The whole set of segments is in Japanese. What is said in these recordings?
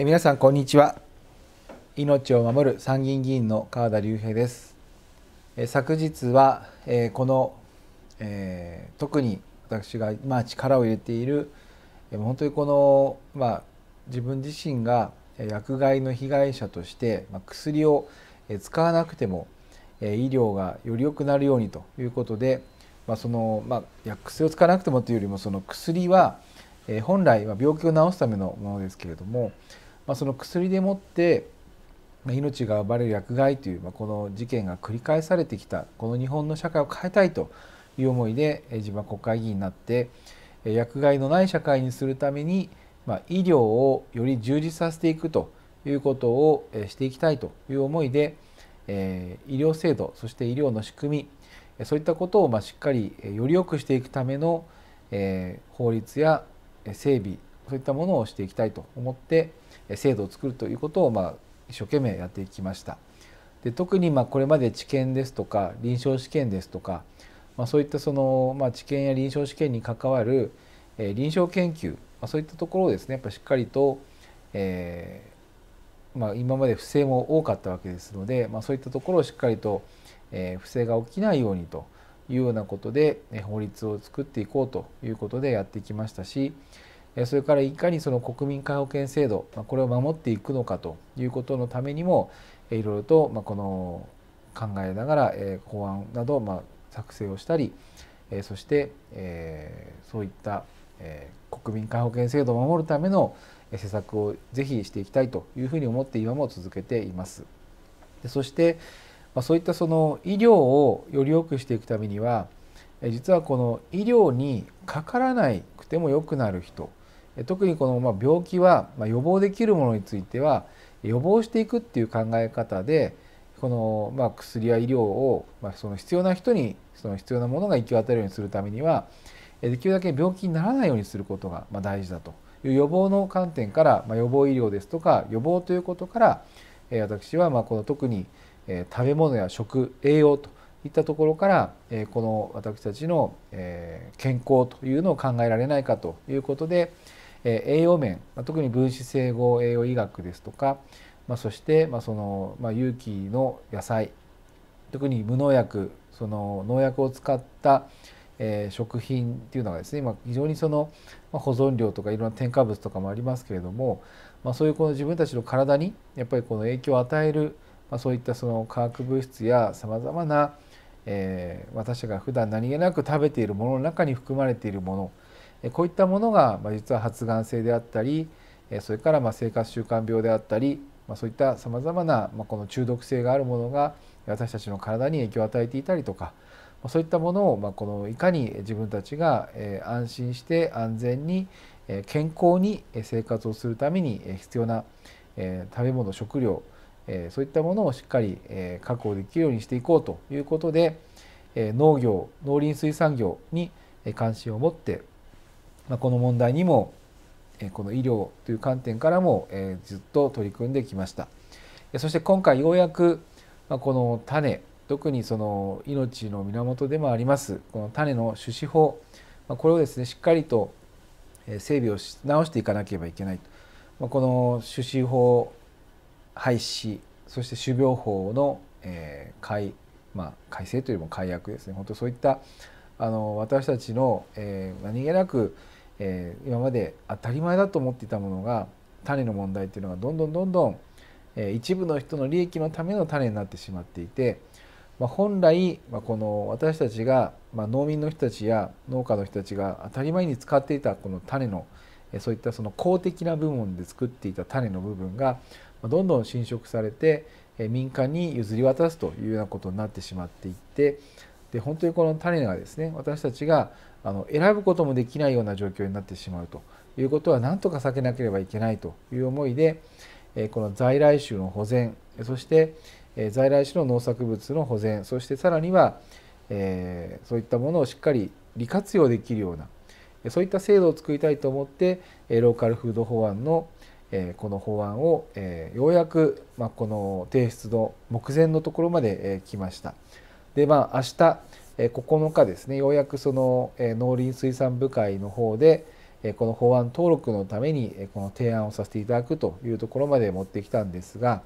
え皆さんこんにちは命を守る参議院議員の川田隆平ですえ昨日は、えこの、えー、特に私が今力を入れている、え本当にこの、まあ、自分自身が薬害の被害者として、まあ、薬を使わなくても、え医療がより良くなるようにということで、まあ、その、まあ、薬を使わなくてもというよりもその薬は、え本来は病気を治すためのものですけれどもまあ、その薬でもって命が奪われる薬害という、まあ、この事件が繰り返されてきたこの日本の社会を変えたいという思いで自分は国会議員になって薬害のない社会にするために、まあ、医療をより充実させていくということをしていきたいという思いで、え医療制度そして医療の仕組みそういったことをましっかりより良くしていくための、え法律や整備そういったものをしていきたいと思って制度を作るということを、まあ、一生懸命やってきました。で特にまあこれまで治験ですとか臨床試験ですとか、まあ、そういったその、まあ、治験や臨床試験に関わる、えー、臨床研究、まあ、そういったところをですねやっぱしっかりと、えーまあ、今まで不正も多かったわけですので、まあ、そういったところをしっかりと、えー、不正が起きないようにというようなことで、えー、法律を作っていこうということでやってきましたし、それからいかにその国民皆保険制度これを守っていくのかということのためにもいろいろとこの考えながら法案など作成をしたりそしてそういった国民皆保険制度を守るための施策をぜひしていきたいというふうに思って今も続けています。でそしてそういったその医療をより良くしていくためには実はこの医療にかからなくても良くなる人特にこのま病気は予防できるものについては予防していくっていう考え方でこのま薬や医療をまその必要な人にその必要なものが行き渡るようにするためにはできるだけ病気にならないようにすることがま大事だという予防の観点から、ま予防医療ですとか予防ということから私はまこの特に食べ物や食栄養といったところからこの私たちの健康というのを考えられないかということでえ栄養面、ま特に分子整合栄養医学ですとか、まそして、まそのま有機の野菜特に無農薬その農薬を使った、え食品っていうのがですね非常にその、ま保存料とかいろんな添加物とかもありますけれども、まそういうこの自分たちの体にやっぱりこの影響を与える、まそういったその化学物質やさまざまな、え私たちが普段何気なく食べているものの中に含まれているものこういったものが実は発がん性であったりそれから生活習慣病であったりそういったさまざまなこの中毒性があるものが私たちの体に影響を与えていたりとかそういったものをこのいかに自分たちが安心して安全に健康に生活をするために必要な食べ物食料そういったものをしっかり確保できるようにしていこうということで農業農林水産業に関心を持ってまあ、この問題にもこの医療という観点からもずっと取り組んできましたそして今回ようやくこの種特にその命の源でもありますこの種の種子法これをですねしっかりと整備をし直していかなければいけないとこの種子法廃止そして種苗法の改,、まあ、改正というよりも改悪ですね本当そういったあの私たちの何気なくえー、今まで当たり前だと思っていたものが種の問題っていうのがどんどんどんどん、えー、一部の人の利益のための種になってしまっていて、まあ、本来、まあ、この私たちが、まあ、農民の人たちや農家の人たちが当たり前に使っていたこの種の、えー、そういったその公的な部門で作っていた種の部分がどんどん侵食されて民間に譲り渡すというようなことになってしまっていってで本当にこの種がですね私たちがあの選ぶこともできないような状況になってしまうということは何とか避けなければいけないという思いでこの在来種の保全そして在来種の農作物の保全そしてさらには、えそういったものをしっかり利活用できるようなそういった制度を作りたいと思ってローカルフード法案のこの法案をようやくこの提出の目前のところまで来ました。でまあ明日9日ですねようやくその農林水産部会の方でこの法案登録のためにこの提案をさせていただくというところまで持ってきたんですが、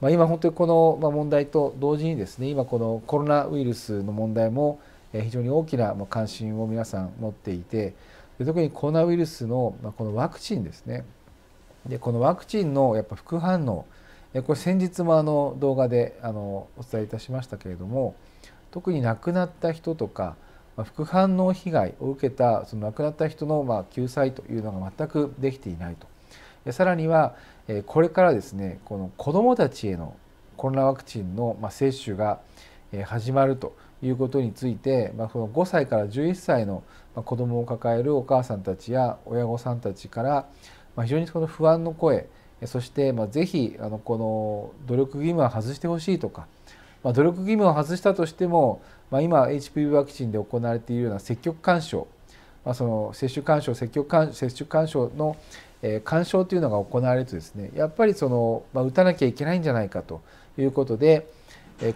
まあ、今本当にこの問題と同時にですね今このコロナウイルスの問題も非常に大きな関心を皆さん持っていて特にコロナウイルスのこのワクチンですねでこのワクチンのやっぱ副反応これ先日もあの動画であのお伝えいたしましたけれども特に亡くなった人とか副反応被害を受けたその亡くなった人のま救済というのが全くできていないとさらにはこれからですねこの子どもたちへのコロナワクチンの接種が始まるということについて、まあ、その5歳から11歳の子どもを抱えるお母さんたちや親御さんたちから、非常にその不安の声そしてまあぜひあのこの努力義務は外してほしいとか、まあ、努力義務を外したとしても、まあ、今 HPV ワクチンで行われているような積極干渉、まあ、その接種干渉積極勧接種勧奨の干渉というのが行われるとですねやっぱりその、まあ、打たなきゃいけないんじゃないかということで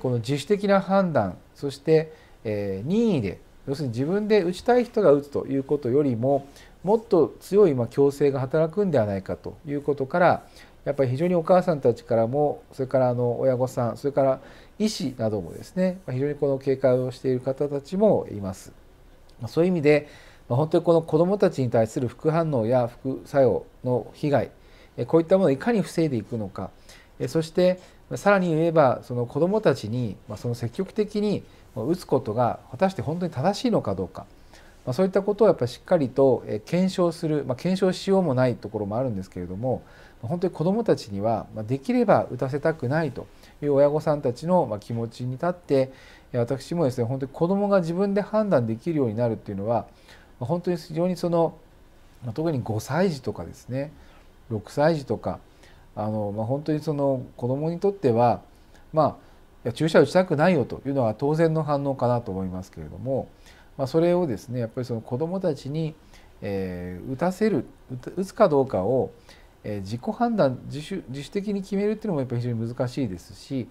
この自主的な判断そして任意で要するに自分で打ちたい人が打つということよりももっと強い強制が働くんではないかということからやっぱり非常にお母さんたちからもそれからあの親御さんそれから医師などもですね非常にこの警戒をしている方たちもいます。そういう意味で本当にこの子どもたちに対する副反応や副作用の被害こういったものをいかに防いでいくのかそしてさらに言えばその子どもたちにその積極的に打つことが果たして本当に正しいのかどうか。まあ、そういったことをやっぱりしっかりと検証する、まあ、検証しようもないところもあるんですけれども本当に子どもたちにはできれば打たせたくないという親御さんたちの気持ちに立って私もですね本当に子どもが自分で判断できるようになるっていうのは本当に非常にその特に5歳児とかですね6歳児とかあの、まあ、本当にその子どもにとってはまあ注射打ちたくないよというのは当然の反応かなと思いますけれども。まあ、それをですねやっぱりその子どもたちに、えー、打たせる打つかどうかを、えー、自己判断自主自主的に決めるっていうのもやっぱり非常に難しいですし、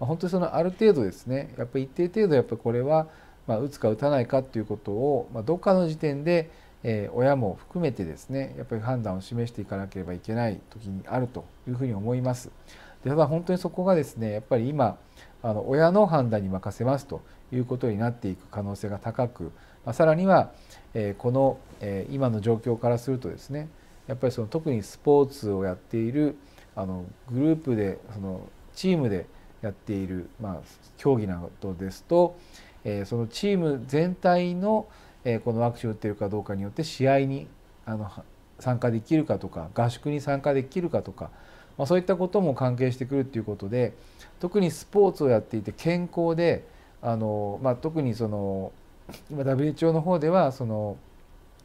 まあ、本当にそのある程度ですねやっぱり一定程度やっぱりこれは、まあ、打つか打たないかっていうことを、まあ、どっかの時点で、えー、親も含めてですねやっぱり判断を示していかなければいけない時にあるというふうに思います。でただ本当にそこがですねやっぱり今あの親の判断に任せますということになっていく可能性が高く、まあ、さらには、えこの、え今の状況からするとですねやっぱりその特にスポーツをやっているあのグループでそのチームでやっている、まあ、競技などですと、えそのチーム全体の、えこのワクチンを打っているかどうかによって試合にあの参加できるかとか合宿に参加できるかとかまあ、そういったことも関係してくるっていうことで特にスポーツをやっていて健康であの、まあ、特にその今 WHO の方ではその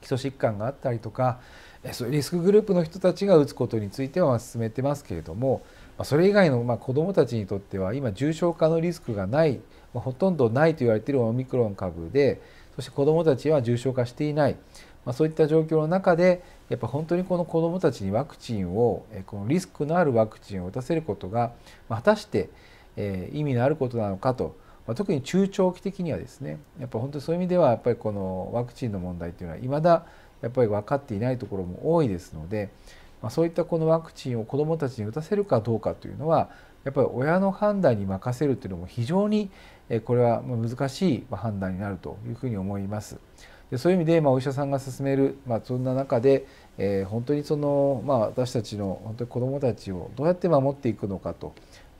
基礎疾患があったりとかそういうリスクグループの人たちが打つことについては進めてますけれどもそれ以外のま子どもたちにとっては今重症化のリスクがないほとんどないと言われているオミクロン株でそして子どもたちは重症化していない、まあ、そういった状況の中でやっぱ本当にこの子どもたちにワクチンをこのリスクのあるワクチンを打たせることが果たして意味のあることなのかと、ま特に中長期的にはですねやっぱ本当にそういう意味ではやっぱりこのワクチンの問題というのはいまだやっぱり分かっていないところも多いですので、まそういったこのワクチンを子どもたちに打たせるかどうかというのはやっぱり親の判断に任せるというのも非常にこれは難しい判断になるというふうに思います。でそういう意味で、まお医者さんが勧める、まあ、そんな中で、えー、本当にその、まあ、私たちの本当に子どもたちをどうやって守っていくのかと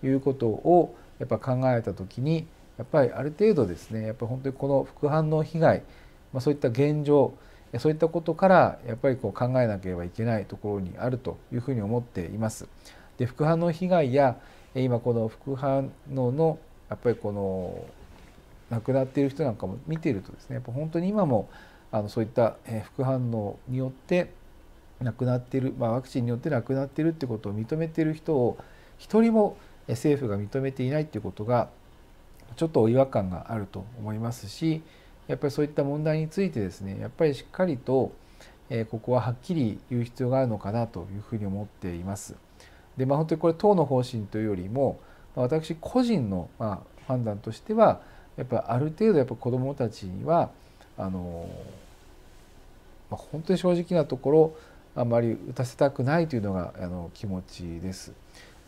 いうことをやっぱ考えた時にやっぱりある程度ですねやっぱり本当にこの副反応被害、まあ、そういった現状そういったことからやっぱりこう考えなければいけないところにあるというふうに思っています。で副反応被害や今この副反応のやっぱりこの亡くなっている人なんかも見ているとですねやっぱ本当に今もあのそういった副反応によって亡くなっている、まあ、ワクチンによって亡くなっているってことを認めている人を一人も政府が認めていないっていうことがちょっと違和感があると思いますしやっぱりそういった問題についてですねやっぱりしっかりと、えここははっきり言う必要があるのかなというふうに思っています。でまあ、本当にこれ党の方針というよりも、私個人の、まあ、判断としてはやっぱりある程度やっぱ子どもたちにはあの、まあ、本当に正直なところあんまり打たせたくないというのがあの気持ちです。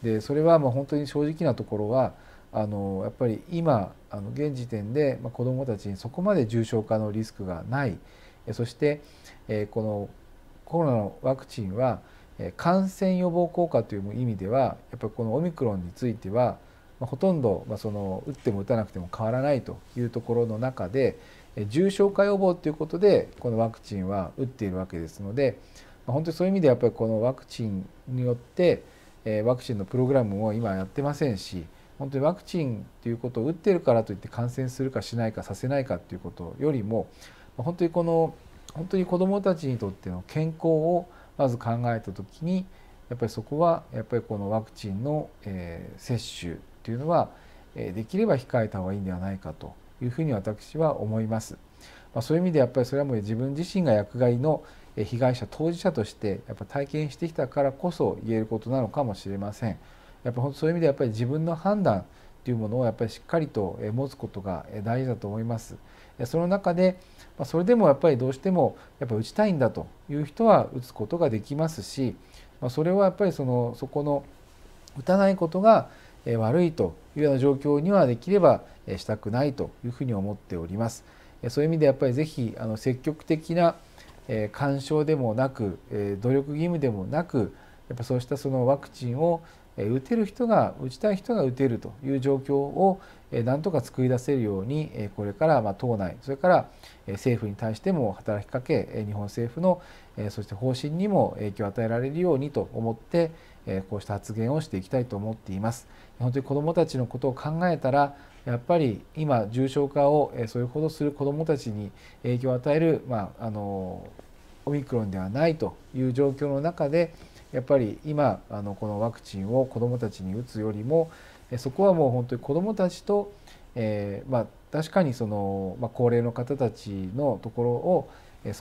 でそれはもう本当に正直なところはあのやっぱり今あの現時点で、まあ、子どもたちにそこまで重症化のリスクがないそして、えー、このコロナのワクチンは感染予防効果という意味ではやっぱりこのオミクロンについては、まあ、ほとんど、まあ、その打っても打たなくても変わらないというところの中で重症化予防ということでこのワクチンは打っているわけですのでま本当にそういう意味でやっぱりこのワクチンによって、えー、ワクチンのプログラムも今やってませんし本当にワクチンということを打ってるからといって感染するかしないかさせないかということよりも本当にこの本当に子どもたちにとっての健康をまず考えた時にやっぱりそこはやっぱりこのワクチンの、えー、接種というのは、えー、できれば控えた方がいいんではないかというふうに私は思います。まあ、そういう意味でやっぱりそれはもう自分自身が薬害の、被害者当事者としてやっぱ体験してきたからこそ言えることなのかもしれません。やっぱそういう意味でやっぱり自分の判断というものをやっぱりしっかりと持つことが大事だと思います。その中でそれでもやっぱりどうしてもやっぱ打ちたいんだという人は打つことができますしそれはやっぱりそのそこの打たないことが悪いというような状況にはできればしたくないというふうに思っております。そういう意味でやっぱり是非積極的なえー、干渉でもなく、えー、努力義務でもなくやっぱそうしたそのワクチンを打てる人が打ちたい人が打てるという状況をなんとか作り出せるようにこれから党内それから政府に対しても働きかけ日本政府のそして方針にも影響を与えられるようにと思ってこうした発言をしていきたいと思っています。本当に子どもたちのことを考えたらやっぱり今重症化をそれほどする子どもたちに影響を与える、まあ、あのオミクロンではないという状況の中でやっぱり今あのこのワクチンを子どもたちに打つよりもそこはもう本当に子どもたちと、えー、まあ、確かにその、まあ、高齢の方たちのところを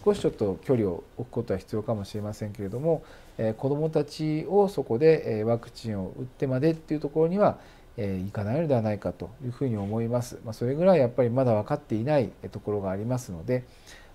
少しちょっと距離を置くことは必要かもしれませんけれども、えー、子どもたちをそこで、えワクチンを打ってまでっていうところには、えー、いかないのではないかというふうに思います。まあ、それぐらいやっぱりまだ分かっていないところがありますので、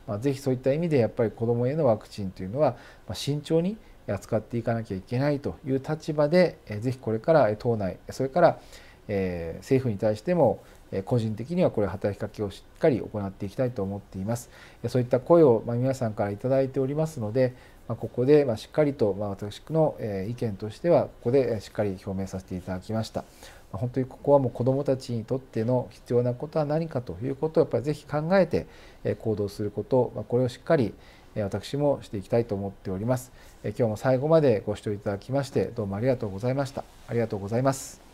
まあ、ぜひそういった意味でやっぱり子どもへのワクチンというのは慎重に扱っていかなきゃいけないという立場で、えー、ぜひこれから党内それから、えー、政府に対しても個人的にはこれ働きかけをしっかり行っていきたいと思っています。そういった声を皆さんから頂いておりますので、ここでしっかりと私の意見としてはここでしっかり表明させていただきました。本当にここはもう子どもたちにとっての必要なことは何かということをやっぱりぜひ考えて行動することこれをしっかり私もしていきたいと思っております。今日も最後までご視聴いただきましてどうもありがとうございました。ありがとうございます。